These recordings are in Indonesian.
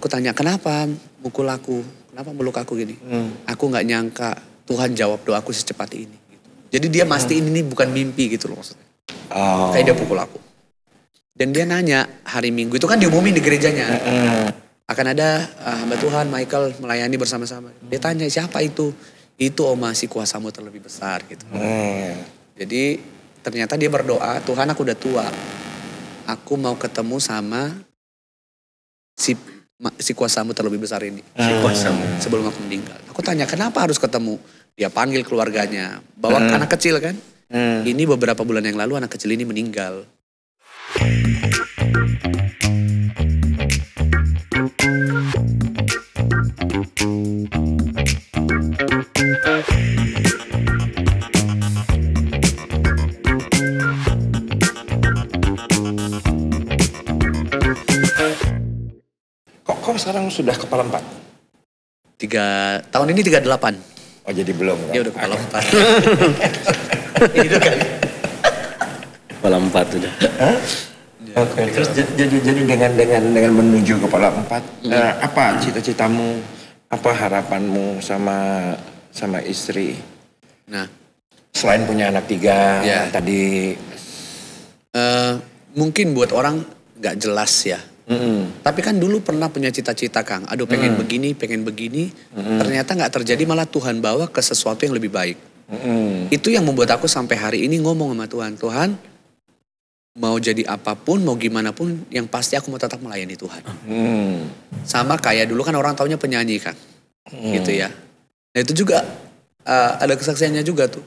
Aku tanya, kenapa mukul aku? Kenapa meluk aku gini? Hmm. Aku nggak nyangka Tuhan jawab doaku secepat ini. Gitu. Jadi dia mastiin ini bukan mimpi gitu loh maksudnya. Oh. Kayak dia pukul aku. Dan dia nanya hari Minggu itu kan diumumin di gerejanya. Hmm. Akan ada uh, hamba Tuhan Michael melayani bersama-sama. Dia tanya siapa itu? Itu oh masih kuasamu terlebih besar gitu. Hmm. Jadi ternyata dia berdoa, Tuhan aku udah tua. Aku mau ketemu sama si si kuasamu terlebih besar ini. Ah. Si kuasamu. Sebelum aku meninggal. Aku tanya kenapa harus ketemu? Dia panggil keluarganya. Bawa ah. anak kecil kan. Ah. Ini beberapa bulan yang lalu anak kecil ini meninggal. sekarang sudah kepala empat? Tiga, tahun ini tiga delapan. Oh jadi belum kan? Dia ya, udah kepala empat. itu kan? Kepala empat udah. Hah? Iya. Oke. Okay. Terus jadi jadi dengan dengan dengan menuju kepala empat, mm. uh, apa cita-citamu, apa harapanmu sama sama istri? Nah, selain punya anak tiga yeah. tadi, uh, mungkin buat orang nggak jelas ya Mm-hmm. Tapi kan dulu pernah punya cita-cita Kang, aduh pengen mm-hmm. begini, pengen begini, mm-hmm. ternyata nggak terjadi malah Tuhan bawa ke sesuatu yang lebih baik. Mm-hmm. Itu yang membuat aku sampai hari ini ngomong sama Tuhan, Tuhan mau jadi apapun, mau gimana pun, yang pasti aku mau tetap melayani Tuhan. Mm-hmm. Sama kayak dulu kan orang taunya penyanyi kan, mm-hmm. gitu ya. Nah itu juga uh, ada kesaksiannya juga tuh.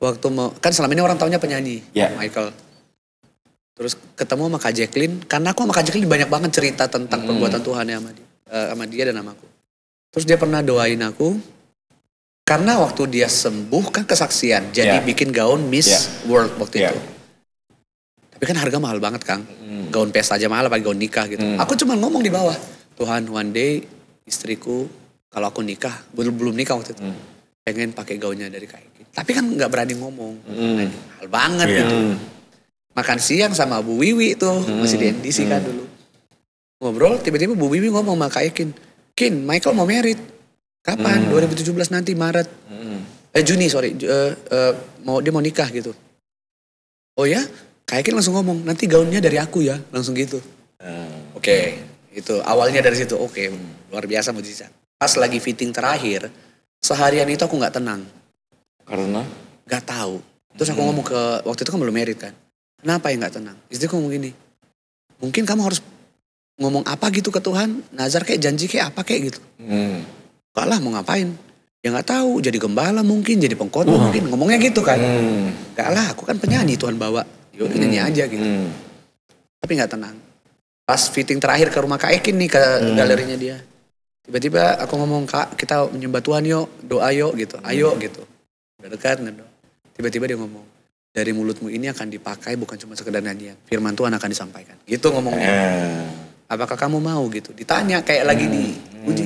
Waktu mau, kan selama ini orang taunya penyanyi, yeah. Michael Terus ketemu sama Kak Jacqueline, karena aku sama Kak Jacqueline banyak banget cerita tentang hmm. perbuatan Tuhan ya sama dia, eh, sama dia dan sama aku. Terus dia pernah doain aku, karena waktu dia sembuh kan kesaksian, jadi yeah. bikin gaun Miss yeah. World waktu yeah. itu. Tapi kan harga mahal banget Kang, hmm. gaun pesta aja mahal apalagi gaun nikah gitu. Hmm. Aku cuma ngomong di bawah, Tuhan one day istriku kalau aku nikah, belum belum nikah waktu itu, hmm. pengen pakai gaunnya dari kayak gitu. Tapi kan nggak berani ngomong, hmm. Nah, hal banget yeah. gitu hmm makan siang sama Bu Wiwi tuh hmm. masih di NDC hmm. kan dulu ngobrol tiba-tiba Bu Wiwi ngomong sama Kak Ekin Kin Michael mau merit kapan hmm. 2017 nanti Maret hmm. eh Juni sorry uh, uh, mau dia mau nikah gitu oh ya Kak Ekin langsung ngomong nanti gaunnya dari aku ya langsung gitu hmm. oke okay. itu awalnya dari situ oke okay. luar biasa mujizat pas lagi fitting terakhir seharian itu aku nggak tenang karena nggak tahu terus aku hmm. ngomong ke waktu itu kan belum merit kan Kenapa ya nggak tenang? Istri ngomong gini, mungkin kamu harus ngomong apa gitu ke Tuhan, nazar kayak janji kayak apa kayak gitu. Hmm. Gak mau ngapain? Ya nggak tahu, jadi gembala mungkin, jadi pengkhotbah uh. mungkin, ngomongnya gitu kan. Hmm. Gak lah, aku kan penyanyi Tuhan bawa, yuk hmm. ini aja gitu. Hmm. Tapi nggak tenang. Pas fitting terakhir ke rumah Kak Ekin nih, ke hmm. galerinya dia. Tiba-tiba aku ngomong, Kak kita menyembah Tuhan yuk, doa yuk gitu, ayo hmm. gitu. Udah dekat, tiba-tiba dia ngomong, dari mulutmu ini akan dipakai bukan cuma sekedar nyanyian. Firman Tuhan akan disampaikan. Gitu ngomongnya. Ah. Apakah kamu mau gitu? Ditanya kayak lagi di hmm. uji.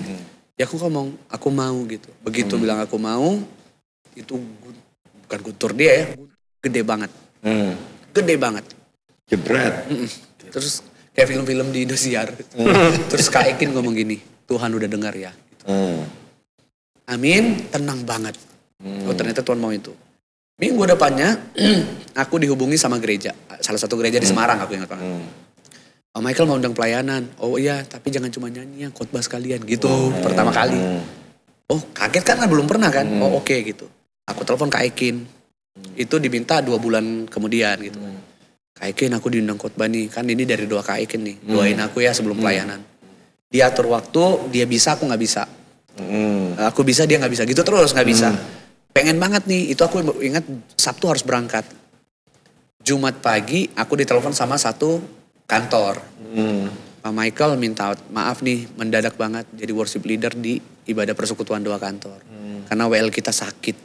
Ya aku ngomong, aku mau gitu. Begitu hmm. bilang aku mau, itu bukan guntur dia ya, gede banget. Hmm. Gede banget. Jebret. Terus kayak film-film di Indosiar. Hmm. Terus Kak Ekin ngomong gini, Tuhan udah dengar ya. Gitu. Hmm. Amin, tenang banget. Oh, hmm. Oh ternyata Tuhan mau itu. Minggu depannya aku dihubungi sama gereja, salah satu gereja di hmm. Semarang aku ingat banget. Hmm. Oh Michael mau undang pelayanan. Oh iya, tapi jangan cuma nyanyi yang khotbah sekalian gitu oh, pertama kali. Oh kaget kan belum pernah kan? Oh oke okay, gitu. Aku telepon Kak Ekin. Itu diminta dua bulan kemudian gitu Kak Ekin aku diundang khotbah nih. Kan ini dari doa Kak Ekin nih. Doain aku ya sebelum pelayanan. Dia atur waktu, dia bisa aku nggak bisa. Aku bisa dia nggak bisa gitu terus nggak bisa pengen banget nih, itu aku ingat Sabtu harus berangkat. Jumat pagi aku ditelepon sama satu kantor. Hmm. Pak Michael minta maaf nih mendadak banget jadi worship leader di ibadah persekutuan dua kantor. Hmm. Karena WL kita sakit.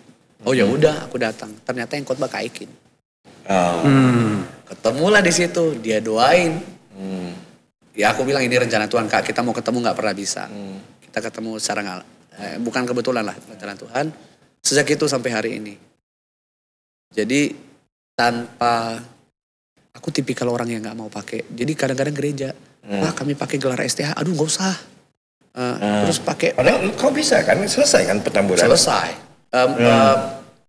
Oh ya hmm. udah aku datang. Ternyata yang khotbah Kaikin. Oh. Hmm. Ketemulah di situ, dia doain. Hmm. Ya aku bilang ini rencana Tuhan kak, kita mau ketemu nggak pernah bisa. Hmm. Kita ketemu secara eh, bukan kebetulan lah rencana Tuhan Sejak itu sampai hari ini. Jadi tanpa aku tipikal orang yang nggak mau pakai. Jadi kadang-kadang gereja, hmm. ah kami pakai gelar STH, aduh nggak usah. Uh, hmm. Terus pakai. Padahal kau bisa kan selesai kan petamburan. Selesai. Um, hmm. uh,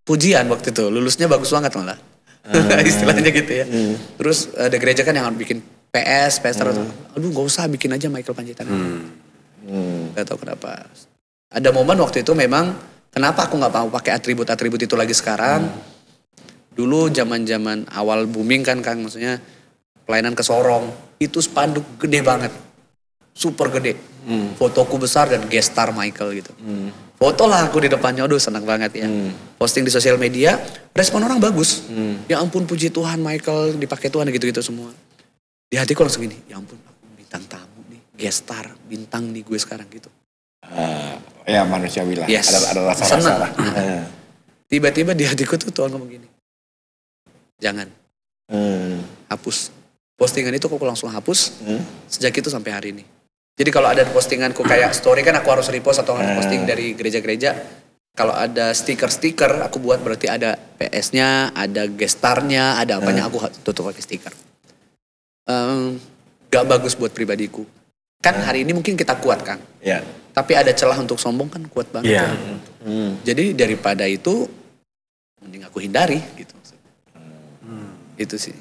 pujian waktu itu lulusnya bagus banget malah. Hmm. Istilahnya gitu ya. Hmm. Terus ada gereja kan yang bikin PS, PS terus, atau hmm. aduh nggak usah bikin aja Michael Panjaitan. Hmm. Hmm. Gak tau kenapa. Ada momen waktu itu memang Kenapa aku nggak mau pakai atribut-atribut itu lagi sekarang? Hmm. Dulu zaman-zaman awal booming kan Kang, maksudnya pelayanan ke Sorong itu spanduk gede banget, super gede. Hmm. Fotoku besar dan gestar Michael gitu. Hmm. Foto lah aku di depannya, aduh senang banget ya. Hmm. Posting di sosial media, respon orang bagus. Hmm. Ya ampun puji Tuhan Michael dipakai Tuhan gitu-gitu semua. Di hatiku langsung gini, ya ampun aku bintang tamu nih, gestar, bintang nih gue sekarang gitu. Uh. Ya manusia lah. Yes. Ada, ada rasa-rasa lah. Eh. Tiba-tiba di hatiku tuh Tuhan ngomong gini. Jangan. Hmm. Hapus. Postingan itu kok langsung hapus. Hmm. Sejak itu sampai hari ini. Jadi kalau ada postinganku kayak story kan aku harus repost atau harus posting dari gereja-gereja. Kalau ada stiker-stiker aku buat berarti ada PS-nya, ada gestarnya, ada apanya aku tutup pakai stiker. Um, gak bagus buat pribadiku. Kan hari ini mungkin kita kuat kan. Yeah tapi ada celah untuk sombong kan kuat banget. Yeah. Kan? Hmm. Jadi daripada itu mending aku hindari gitu. Hmm. Itu sih.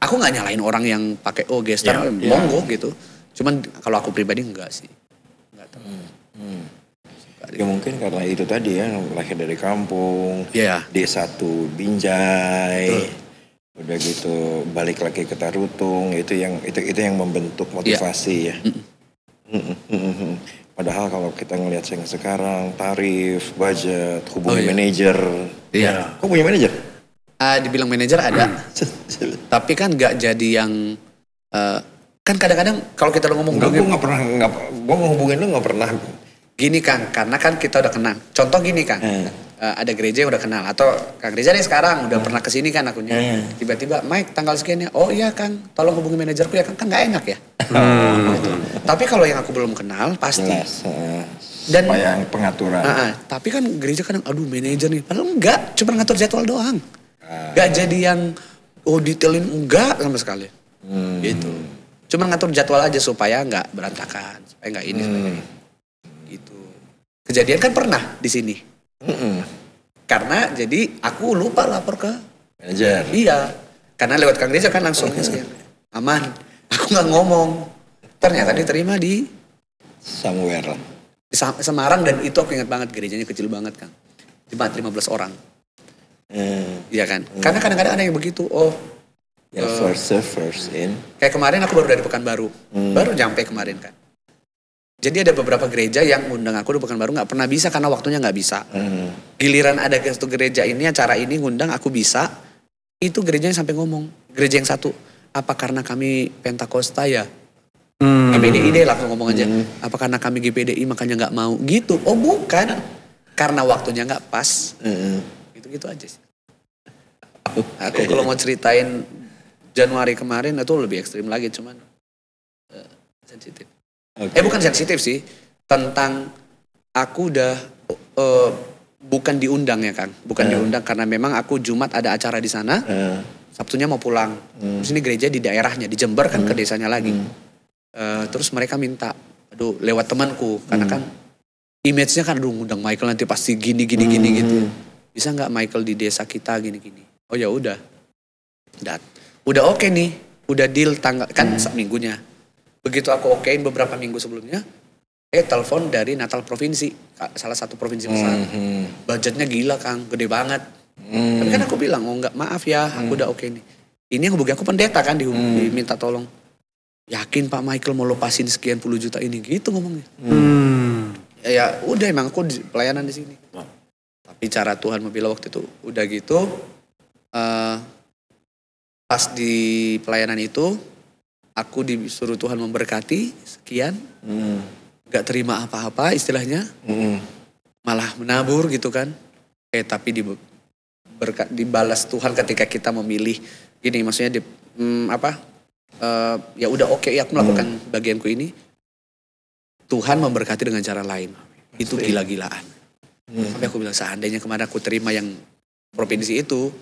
Aku nggak nyalain orang yang pakai oh gestar yeah. monggo yeah. gitu. Cuman kalau aku pribadi enggak sih. Enggak tahu. Hmm. Hmm. Ya mungkin karena itu tadi ya lahir dari kampung, yeah. D1 Binjai. Betul udah gitu balik lagi ke Tarutung itu yang itu itu yang membentuk iya. motivasi yeah. ya. -mm. Mm Padahal kalau kita ngelihat yang sekarang, tarif, budget, hubungi oh, iya. manajer. Iya. Ya, kok punya manajer? Uh, dibilang manajer ada. Hmm. Tapi kan nggak jadi yang uh, kan kadang-kadang kalau kita ngomong Enggak, gue nggak pernah nggak gue ngomongin lu nggak pernah Gini Kang, karena kan kita udah kenal. Contoh gini Kang, hmm. ada gereja yang udah kenal atau Kang gereja nih sekarang udah hmm. pernah kesini kan akunya. Tiba-tiba Mike tanggal sekian oh iya Kang, tolong hubungi manajerku ya Kang, kan nggak enak ya. Hmm. Gitu. Tapi kalau yang aku belum kenal pasti. Jelas, dan supaya pengaturan. Uh, uh, tapi kan gereja kadang aduh manajer nih, padahal enggak, cuma ngatur jadwal doang. Uh. Ah. Gak jadi yang oh detailin enggak sama sekali. Hmm. Gitu. Cuma ngatur jadwal aja supaya nggak berantakan, supaya nggak ini hmm. ini. Kejadian kan pernah di sini. Mm -mm. Karena jadi aku lupa lapor ke manajer. Iya. Karena lewat Kang Desa kan langsung mm -hmm. aman. Aku nggak ngomong. Ternyata diterima di somewhere. Di Semarang dan itu aku ingat banget gerejanya kecil banget Kang. Cuma 15 orang. Mm. Iya kan? Mm. Karena kadang-kadang ada yang begitu. Oh, Ya, yeah, first serve, first in. Kayak kemarin aku baru dari Pekanbaru. Mm. Baru nyampe kemarin kan. Jadi ada beberapa gereja yang ngundang aku bukan baru nggak pernah bisa karena waktunya nggak bisa. Hmm. Giliran ada satu gereja ini acara ini ngundang aku bisa, itu gerejanya sampai ngomong gereja yang satu apa karena kami Pentakosta ya? Hmm. GPDI langsung ngomong aja. Hmm. Apa karena kami GPDI makanya nggak mau gitu? Oh bukan, karena waktunya nggak pas. Hmm. Gitu gitu aja sih. Aku kalau mau ceritain Januari kemarin itu lebih ekstrim lagi cuman uh, sensitif. Okay. Eh bukan sensitif sih, tentang aku udah uh, bukan diundang ya kan bukan uh. diundang karena memang aku Jumat ada acara di sana, uh. Sabtunya mau pulang. Hmm. Terus ini gereja di daerahnya, di Jember kan hmm. ke desanya lagi. Hmm. Uh, terus mereka minta, aduh lewat temanku karena hmm. kan image-nya kan aduh ngundang Michael nanti pasti gini gini hmm. gini gitu. Bisa nggak Michael di desa kita gini gini? Oh ya udah, Udah oke okay nih, udah deal tanggal kan hmm. minggunya Begitu aku okein beberapa minggu sebelumnya, eh telepon dari Natal provinsi, salah satu provinsi besar. Mm -hmm. Budgetnya gila Kang, gede banget. Mm. Tapi kan aku bilang, oh nggak maaf ya, mm. aku mhm. udah oke nih. Ini yang hubungi aku pendeta kan di, mm. diminta tolong. Yakin Pak Michael mau lepasin sekian puluh juta ini gitu ngomongnya. Mm. Ya, ya udah emang aku di pelayanan di sini. Wow. Tapi cara Tuhan mobil waktu itu udah gitu. Uh, pas di pelayanan itu aku disuruh Tuhan memberkati sekian hmm. terima apa-apa istilahnya hmm. malah menabur gitu kan eh tapi di berkat dibalas Tuhan ketika kita memilih gini maksudnya di hmm, apa uh, ya udah oke okay, ya aku melakukan hmm. bagianku ini Tuhan memberkati dengan cara lain itu gila-gilaan hmm. sampai aku bilang seandainya kemana aku terima yang provinsi itu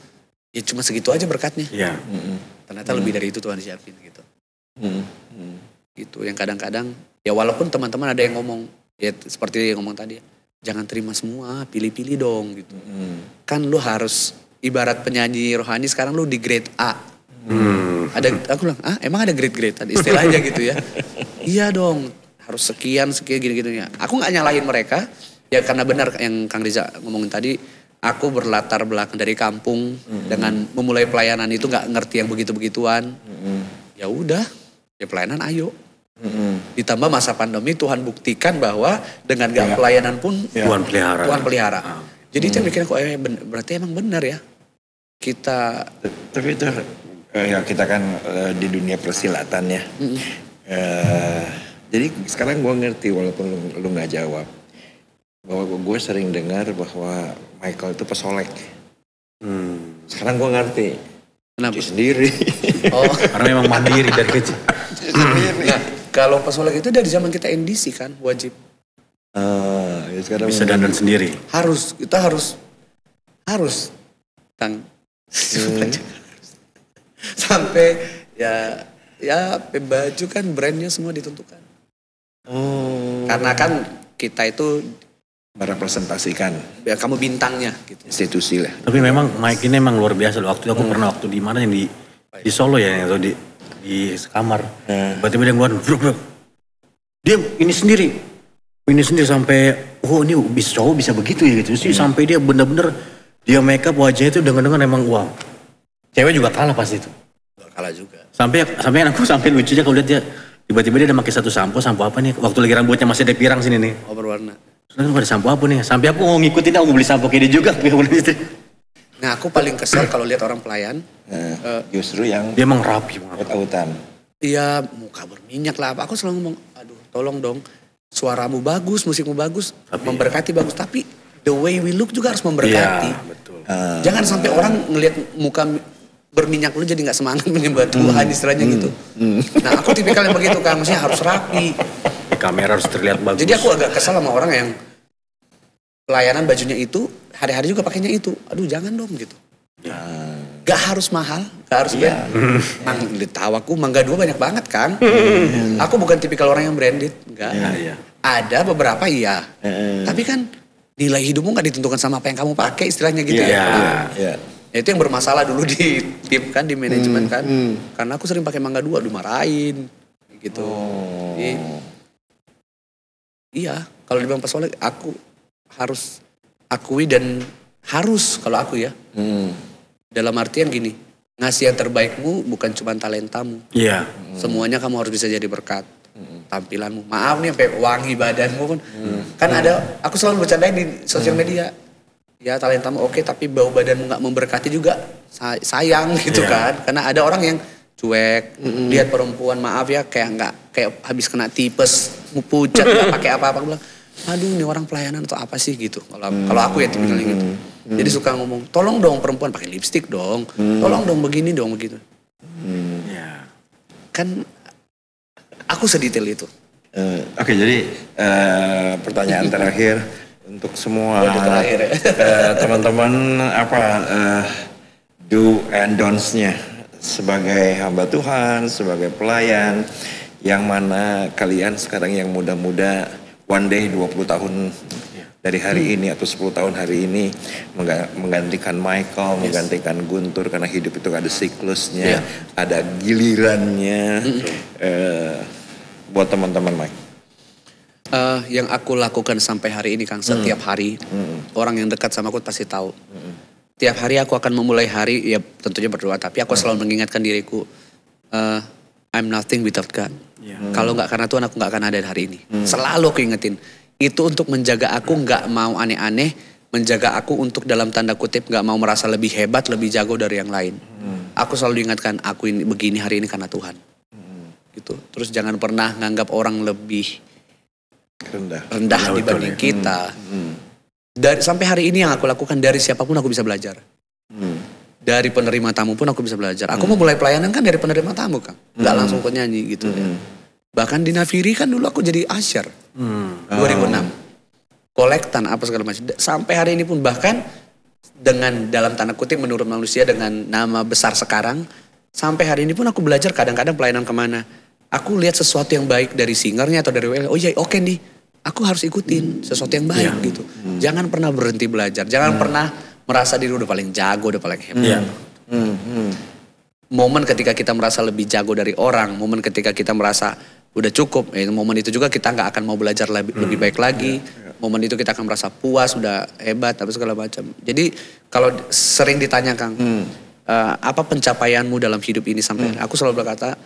ya cuma segitu aja berkatnya ya. hmm. ternyata hmm. lebih dari itu Tuhan siapin gitu Hmm. Hmm. Gitu yang kadang-kadang ya walaupun teman-teman ada yang ngomong ya seperti yang ngomong tadi jangan terima semua, pilih-pilih dong gitu. Hmm. Kan lu harus ibarat penyanyi rohani sekarang lu di grade A. Hmm. Ada aku bilang, "Ah, emang ada grade-grade tadi istilahnya gitu ya." iya dong, harus sekian sekian gini gitunya ya. Aku nggak nyalahin mereka ya karena benar yang Kang Riza ngomongin tadi, aku berlatar belakang dari kampung hmm. dengan memulai pelayanan itu nggak ngerti yang begitu-begituan. Hmm. Ya udah, ya pelayanan ayo. Mm-hmm. Ditambah masa pandemi Tuhan buktikan bahwa dengan gak iya. pelayanan pun ya. Tuhan pelihara. Tuhan pelihara. Ah. Jadi hmm. itu bikin aku eh, berarti emang benar ya kita. Tapi itu eh, ya kita kan eh, di dunia persilatan ya. Mm-hmm. Uh, jadi sekarang gue ngerti walaupun lu, lu gak jawab bahwa gue sering dengar bahwa Michael itu pesolek. Hmm. Sekarang gue ngerti. Kenapa? Cuci sendiri. Oh. Karena memang mandiri dari kecil sendiri. Nah, kalau pesulap itu dari zaman kita NDC kan, wajib. Uh, ya sekarang bisa dandan sendiri. Harus, kita harus harus tang hmm. Eh. sampai ya ya baju kan brandnya semua ditentukan. Oh. Karena kan kita itu merepresentasikan ya kamu bintangnya gitu. institusi lah tapi memang Mike ini memang luar biasa loh waktu aku hmm. pernah waktu di mana yang di di Solo ya atau di di kamar. Hmm. Tiba-tiba dia ngeluarin bruk, bruk. Dia ini sendiri. Ini sendiri sampai, oh ini bisa cowok bisa begitu ya gitu. Sih hmm. sampai dia bener-bener dia makeup wajahnya itu dengan-dengan emang wow. Cewek juga kalah pasti itu. Kalah juga. Sampai sampai aku sampai lucunya kalau lihat dia tiba-tiba dia ada pakai satu sampo, sampo apa nih? Waktu lagi rambutnya masih ada pirang sini nih. Oh berwarna. Terus ada sampo apa nih? Sampai aku mau ngikutin, aku mau beli sampo kayak dia juga. Aku beli istri. Nah aku paling kesel kalau lihat orang pelayan. Nah, uh, justru yang dia emang rapi Out-outan. Iya muka berminyak lah. Aku selalu ngomong, aduh tolong dong suaramu bagus, musikmu bagus, tapi memberkati iya. bagus. Tapi the way we look juga harus memberkati. Ya, betul. Uh, Jangan sampai orang ngelihat muka berminyak lu jadi nggak semangat menyembah Tuhan hmm. istilahnya hmm, gitu. Hmm. Nah aku tipikal yang begitu kan, maksudnya harus rapi. Di kamera harus terlihat bagus. Jadi aku agak kesal sama orang yang pelayanan bajunya itu hari-hari juga pakainya itu aduh jangan dong gitu ya. gak harus mahal gak harus ya. brand mang ditawaku mangga dua banyak banget kang. ya. aku bukan tipikal orang yang branded enggak ya, ya. ada beberapa iya ya. tapi kan nilai hidupmu gak ditentukan sama apa yang kamu pakai istilahnya gitu iya, ya, ya. ya. Ya, itu yang bermasalah dulu di tim kan di manajemen hmm, kan hmm. karena aku sering pakai mangga dua dimarahin gitu oh. Jadi, iya kalau di pas aku harus akui dan harus kalau aku ya. Hmm. Dalam artian gini, ngasih yang terbaikmu bukan cuma talentamu. Yeah. Hmm. Semuanya kamu harus bisa jadi berkat. Hmm. Tampilanmu. Maaf nih sampai wangi badanmu pun. Hmm. Kan hmm. ada aku selalu bercandain di sosial hmm. media. Ya talentamu oke okay, tapi bau badanmu nggak memberkati juga. Sayang gitu yeah. kan. Karena ada orang yang cuek, hmm lihat perempuan maaf ya kayak nggak kayak habis kena tipes, pucat nggak pakai apa-apa aduh ini orang pelayanan atau apa sih gitu. Kalau hmm. kalau aku ya tipikalnya gitu. Hmm. Jadi suka ngomong, tolong dong perempuan pakai lipstick dong, hmm. tolong dong begini dong begitu. Hmm. Ya. Kan aku sedetail itu. Uh, Oke, okay, jadi uh, pertanyaan terakhir untuk semua ya. Eh, teman-teman ya. uh, apa uh, do and don'ts-nya sebagai hamba Tuhan, sebagai pelayan, yang mana kalian sekarang yang muda-muda one day 20 tahun iya. dari hari hmm. ini atau 10 tahun hari ini menggantikan Michael, yes. menggantikan Guntur karena hidup itu ada siklusnya, yeah. ada gilirannya. Mm uh, buat teman-teman Mike. Uh, yang aku lakukan sampai hari ini Kang setiap mm. hari mm. orang yang dekat sama aku pasti tahu. Mm. Tiap hari aku akan memulai hari ya tentunya berdoa tapi aku selalu mengingatkan diriku uh, I'm nothing without God. Iya. Hmm. Kalau nggak karena Tuhan aku nggak akan ada hari ini. Hmm. Selalu aku Itu untuk menjaga aku nggak mau aneh-aneh, menjaga aku untuk dalam tanda kutip nggak mau merasa lebih hebat, lebih jago dari yang lain. Hmm. Aku selalu ingatkan aku ini begini hari ini karena Tuhan. Hmm. Gitu. Terus jangan pernah nganggap orang lebih rendah, rendah Benar dibanding betulnya. kita. Hmm. Hmm. Dari sampai hari ini yang aku lakukan dari siapapun aku bisa belajar. Hmm dari penerima tamu pun aku bisa belajar. Aku hmm. mau mulai pelayanan kan dari penerima tamu, kan. nggak hmm. langsung ke nyanyi gitu ya. hmm. ya. Bahkan di Nafiri kan dulu aku jadi asyar. Hmm. 2006. Ah. Kolektan apa segala macam. Sampai hari ini pun bahkan dengan dalam tanda kutip menurut manusia dengan nama besar sekarang. Sampai hari ini pun aku belajar kadang-kadang pelayanan kemana. Aku lihat sesuatu yang baik dari singernya atau dari WL. Oh iya oke okay nih. Aku harus ikutin sesuatu yang baik yeah. gitu. Hmm. Jangan pernah berhenti belajar. Jangan hmm. pernah merasa diri udah paling jago, udah paling hebat. Yeah. Hmm. Hmm. Momen ketika kita merasa lebih jago dari orang. Momen ketika kita merasa udah cukup. Ya, momen itu juga kita nggak akan mau belajar lebih, hmm. lebih baik iya, lagi. Ya, ya. Momen itu kita akan merasa puas, udah hebat, tapi segala macam. Jadi kalau sering ditanya Kang, hmm. uh, apa pencapaianmu dalam hidup ini sampai? Hmm. Aku selalu berkata,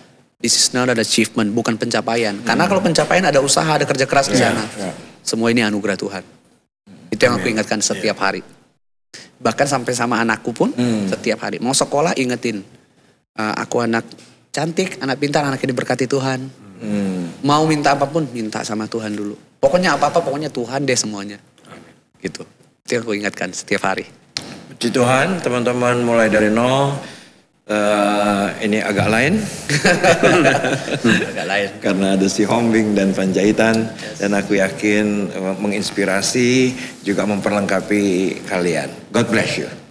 this is not an achievement, bukan pencapaian. Hmm. Karena kalau pencapaian ada usaha, ada kerja keras di iya, sana. Ya, Semua ini anugerah Tuhan. Hmm. Itu yang aku ingatkan setiap iya. hari. Bahkan sampai sama anakku pun hmm. setiap hari. Mau sekolah ingetin, uh, aku anak cantik, anak pintar, anak ini berkati Tuhan Hmm. Mau minta apapun, minta sama Tuhan dulu. Pokoknya apa-apa, pokoknya Tuhan deh semuanya. Amin. Gitu. Itu yang aku ingatkan setiap hari. Puji Tuhan, teman-teman mulai dari nol. Uh, ini agak lain. agak lain. Karena ada si Hombing dan Panjaitan. Yes. Dan aku yakin eh, menginspirasi, juga memperlengkapi kalian. God bless you.